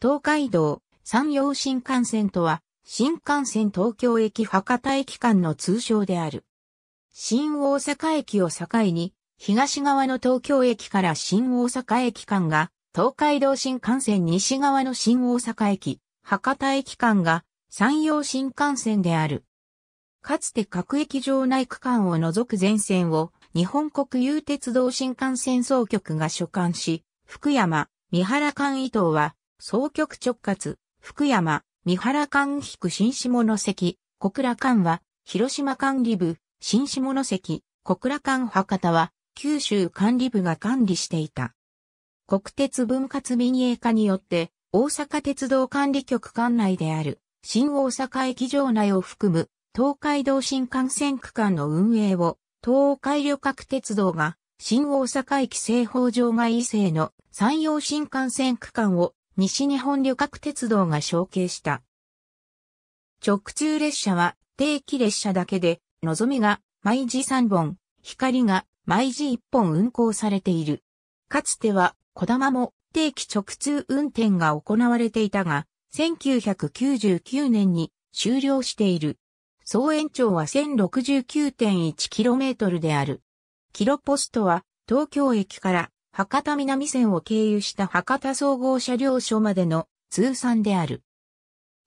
東海道、山陽新幹線とは、新幹線東京駅博多駅間の通称である。新大阪駅を境に、東側の東京駅から新大阪駅間が、東海道新幹線西側の新大阪駅、博多駅間が、山陽新幹線である。かつて各駅場内区間を除く全線を、日本国有鉄道新幹線総局が所管し、福山、三原間伊藤は、総局直轄、福山、三原間引く新下関、小倉間は、広島管理部、新下関、小倉間博多は、九州管理部が管理していた。国鉄分割民営化によって、大阪鉄道管理局管内である、新大阪駅場内を含む、東海道新幹線区間の運営を、東海旅客鉄道が、新大阪駅西方場外異性の山陽新幹線区間を西日本旅客鉄道が承継した。直通列車は定期列車だけで、のぞみが毎時3本、光が毎時1本運行されている。かつては、こだまも定期直通運転が行われていたが、1999年に終了している。総延長は 1069.1km である。キロポストは東京駅から博多南線を経由した博多総合車両所までの通算である。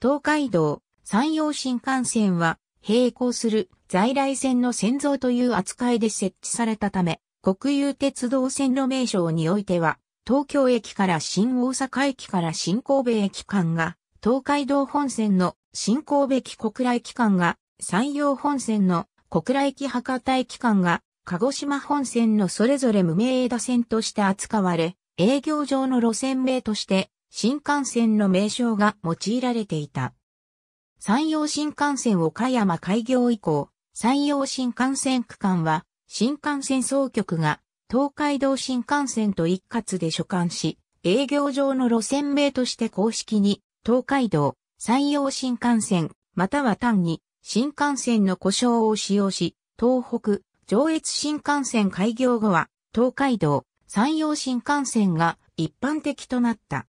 東海道、山陽新幹線は、並行する在来線の線像という扱いで設置されたため、国有鉄道線路名称においては、東京駅から新大阪駅から新神戸駅間が、東海道本線の新神戸駅小倉駅間が、山陽本線の小倉駅博多駅間が、鹿児島本線のそれぞれ無名枝線として扱われ、営業上の路線名として新幹線の名称が用いられていた。山陽新幹線岡山開業以降、山陽新幹線区間は新幹線総局が東海道新幹線と一括で所管し、営業上の路線名として公式に東海道、山陽新幹線、または単に新幹線の故障を使用し、東北、上越新幹線開業後は、東海道、山陽新幹線が一般的となった。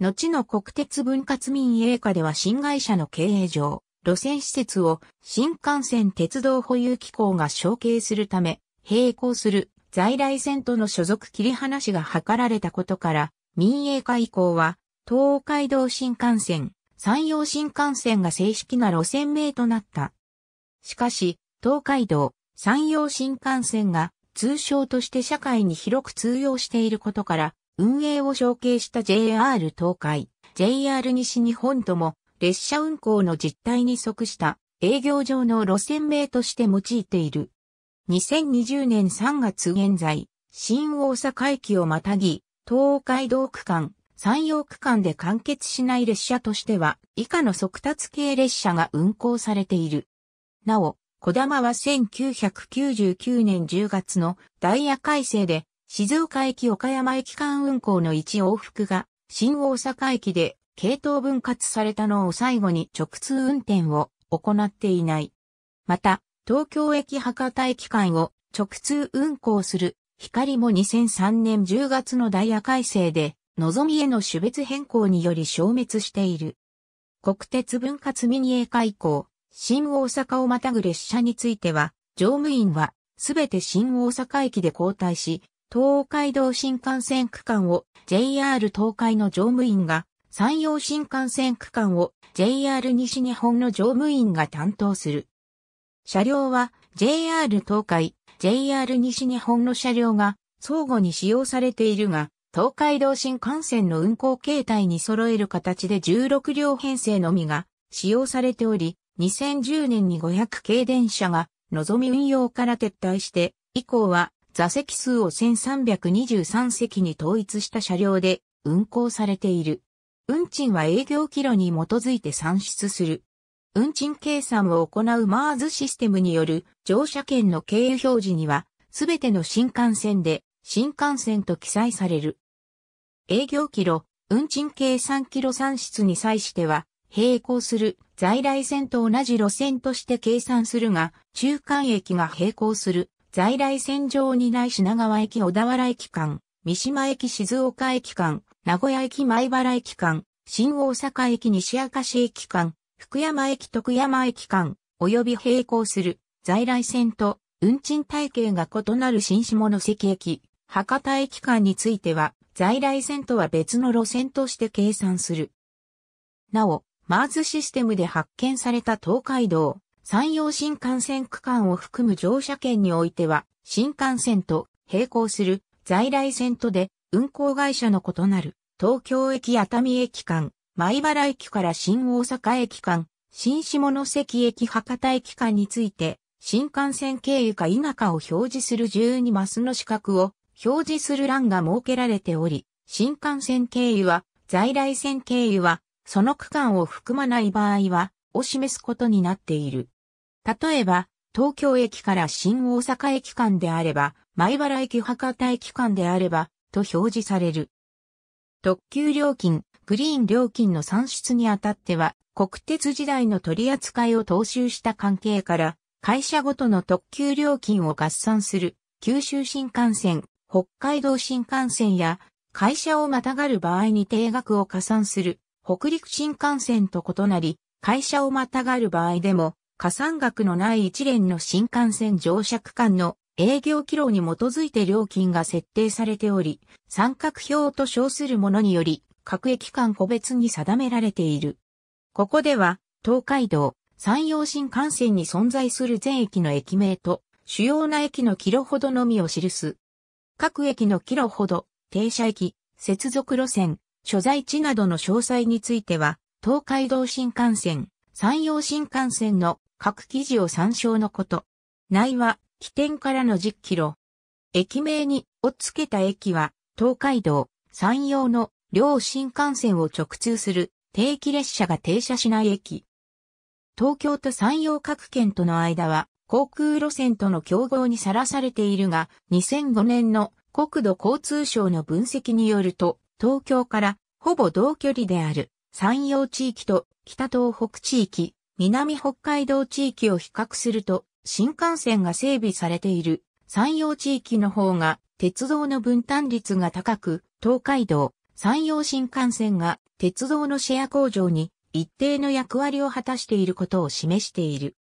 後の国鉄分割民営化では新会社の経営上、路線施設を新幹線鉄道保有機構が承継するため、並行する在来線との所属切り離しが図られたことから、民営化以降は、東海道新幹線、山陽新幹線が正式な路線名となった。しかし、東海道、山陽新幹線が通称として社会に広く通用していることから、運営を承継した JR 東海、JR 西日本とも列車運行の実態に即した営業上の路線名として用いている。2020年3月現在、新大阪駅をまたぎ、東海道区間、山陽区間で完結しない列車としては、以下の速達系列車が運行されている。なお、小玉は1999年10月のダイヤ改正で、静岡駅岡山駅間運行の一往復が、新大阪駅で系統分割されたのを最後に直通運転を行っていない。また、東京駅博多駅間を直通運行する光も2003年10月のダイヤ改正で、のぞみへの種別変更により消滅している。国鉄分割民営化以降、新大阪をまたぐ列車については、乗務員は、すべて新大阪駅で交代し、東海道新幹線区間を JR 東海の乗務員が、山陽新幹線区間を JR 西日本の乗務員が担当する。車両は JR 東海、JR 西日本の車両が相互に使用されているが、東海道新幹線の運行形態に揃える形で16両編成のみが使用されており、2010年に500系電車が、のぞみ運用から撤退して、以降は、座席数を1323席に統一した車両で運行されている。運賃は営業キロに基づいて算出する。運賃計算を行うマーズシステムによる乗車券の経由表示には、すべての新幹線で新幹線と記載される。営業キロ、運賃計算キロ算出に際しては、並行する在来線と同じ路線として計算するが、中間駅が並行する在来線上にない品川駅小田原駅間、三島駅静岡駅間、名古屋駅前原駅間、新大阪駅西明石駅間、福山駅徳山駅間、及び並行する在来線と運賃体系が異なる新下関駅、博多駅間については、在来線とは別の路線として計算する。なお、マーズシステムで発見された東海道、山陽新幹線区間を含む乗車券においては、新幹線と並行する在来線とで運行会社の異なる東京駅熱海駅間、米原駅から新大阪駅間、新下関駅博多駅間について、新幹線経由か否かを表示する12マスの資格を表示する欄が設けられており、新幹線経由は在来線経由はその区間を含まない場合は、を示すことになっている。例えば、東京駅から新大阪駅間であれば、前原駅博多駅間であれば、と表示される。特急料金、グリーン料金の算出にあたっては、国鉄時代の取り扱いを踏襲した関係から、会社ごとの特急料金を合算する、九州新幹線、北海道新幹線や、会社をまたがる場合に定額を加算する、北陸新幹線と異なり、会社をまたがる場合でも、加算額のない一連の新幹線乗車区間の営業記録に基づいて料金が設定されており、三角表と称するものにより、各駅間個別に定められている。ここでは、東海道、山陽新幹線に存在する全駅の駅名と、主要な駅のキロほどのみを記す。各駅のキロほど、停車駅、接続路線、所在地などの詳細については、東海道新幹線、山陽新幹線の各記事を参照のこと。内は、起点からの10キロ。駅名に、をつけた駅は、東海道、山陽の両新幹線を直通する定期列車が停車しない駅。東京と山陽各県との間は、航空路線との競合にさらされているが、2005年の国土交通省の分析によると、東京からほぼ同距離である山陽地域と北東北地域、南北海道地域を比較すると、新幹線が整備されている山陽地域の方が鉄道の分担率が高く、東海道、山陽新幹線が鉄道のシェア工場に一定の役割を果たしていることを示している。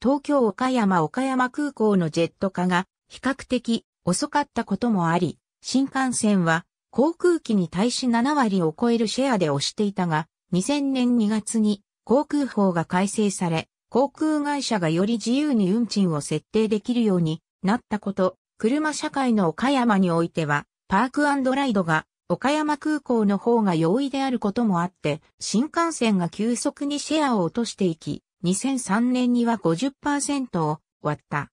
東京岡山岡山空港のジェット化が比較的遅かったこともあり、新幹線は航空機に対し7割を超えるシェアで推していたが、2000年2月に航空法が改正され、航空会社がより自由に運賃を設定できるようになったこと、車社会の岡山においては、パークライドが岡山空港の方が容易であることもあって、新幹線が急速にシェアを落としていき、2003年には50%を割った。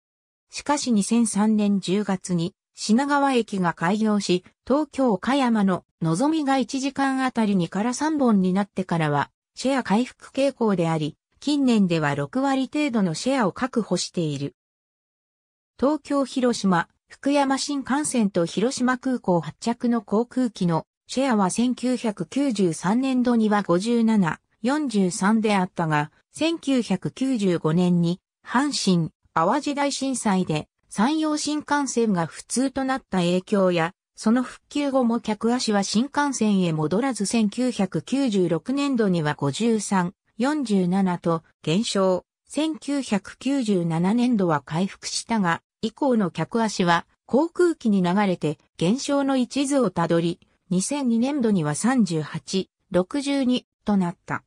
しかし2003年10月に品川駅が開業し、東京岡山の望みが1時間あたり2から3本になってからは、シェア回復傾向であり、近年では6割程度のシェアを確保している。東京広島、福山新幹線と広島空港発着の航空機のシェアは1993年度には57、43であったが、1995年に阪神、淡路大震災で山陽新幹線が不通となった影響や、その復旧後も客足は新幹線へ戻らず1996年度には53、47と減少。1997年度は回復したが、以降の客足は航空機に流れて減少の一途をたどり、2002年度には38、62となった。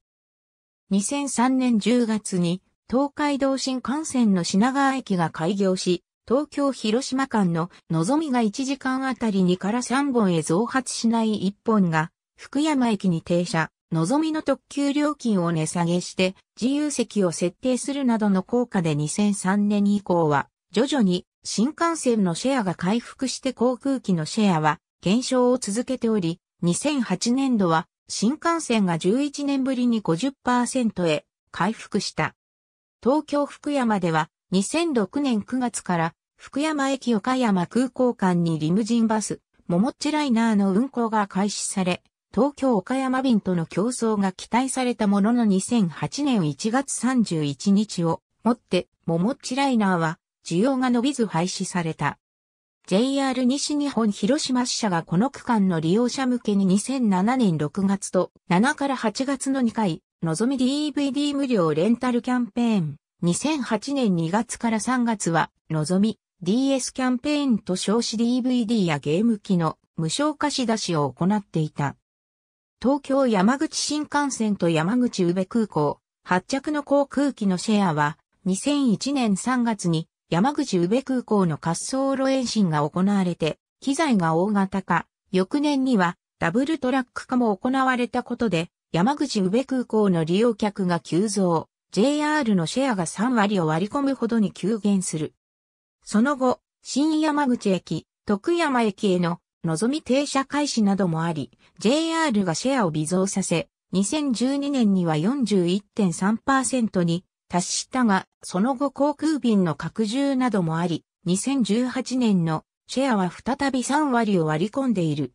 2003年10月に東海道新幹線の品川駅が開業し、東京広島間の望みが1時間あたり2から3本へ増発しない1本が、福山駅に停車、望みの特急料金を値下げして、自由席を設定するなどの効果で2003年以降は、徐々に新幹線のシェアが回復して航空機のシェアは減少を続けており、2008年度は新幹線が11年ぶりに50%へ回復した。東京福山では2006年9月から福山駅岡山空港間にリムジンバス、ももっちライナーの運行が開始され、東京岡山便との競争が期待されたものの2008年1月31日をもってももっちライナーは需要が伸びず廃止された。JR 西日本広島支社がこの区間の利用者向けに2007年6月と7から8月の2回、のぞみ DVD 無料レンタルキャンペーン、2008年2月から3月は、のぞみ、DS キャンペーンと称し DVD やゲーム機の無償貸し出しを行っていた。東京山口新幹線と山口宇部空港、発着の航空機のシェアは、2001年3月に山口宇部空港の滑走路延伸が行われて、機材が大型化、翌年にはダブルトラック化も行われたことで、山口宇部空港の利用客が急増。JR のシェアが3割を割り込むほどに急減する。その後、新山口駅、徳山駅への、望み停車開始などもあり、JR がシェアを微増させ、2012年には41.3%に達したが、その後航空便の拡充などもあり、2018年のシェアは再び3割を割り込んでいる。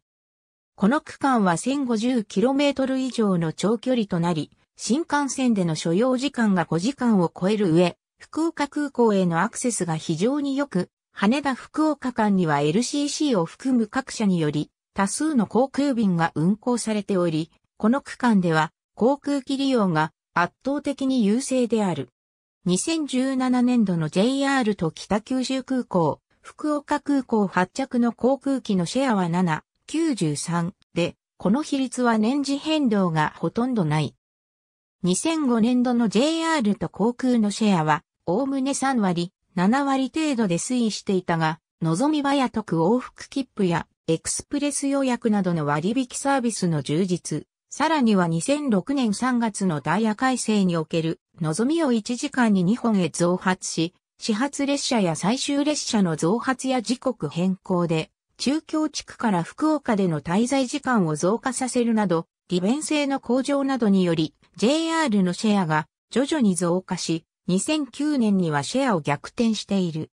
この区間は 1050km 以上の長距離となり、新幹線での所要時間が5時間を超える上、福岡空港へのアクセスが非常に良く、羽田福岡間には LCC を含む各社により、多数の航空便が運航されており、この区間では航空機利用が圧倒的に優勢である。2017年度の JR と北九州空港、福岡空港発着の航空機のシェアは7、93で、この比率は年次変動がほとんどない。2005年度の JR と航空のシェアは、おおむね3割、7割程度で推移していたが、のぞみはや特往復切符や、エクスプレス予約などの割引サービスの充実、さらには2006年3月のダイヤ改正における、のぞみを1時間に2本へ増発し、始発列車や最終列車の増発や時刻変更で、中京地区から福岡での滞在時間を増加させるなど、利便性の向上などにより、JR のシェアが徐々に増加し、2009年にはシェアを逆転している。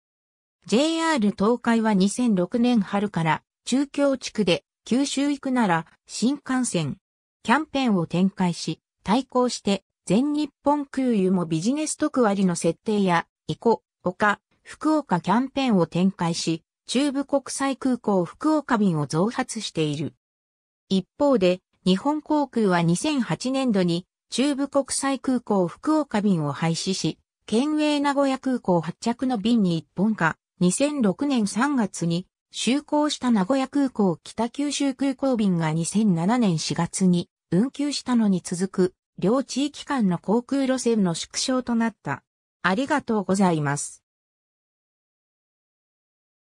JR 東海は2006年春から中京地区で九州行くなら新幹線キャンペーンを展開し、対抗して全日本空輸もビジネス特割の設定や、イコ、岡、福岡キャンペーンを展開し、中部国際空港福岡便を増発している。一方で、日本航空は2008年度に中部国際空港福岡便を廃止し、県営名古屋空港発着の便に一本化、2006年3月に、就航した名古屋空港北九州空港便が2007年4月に運休したのに続く、両地域間の航空路線の縮小となった。ありがとうございます。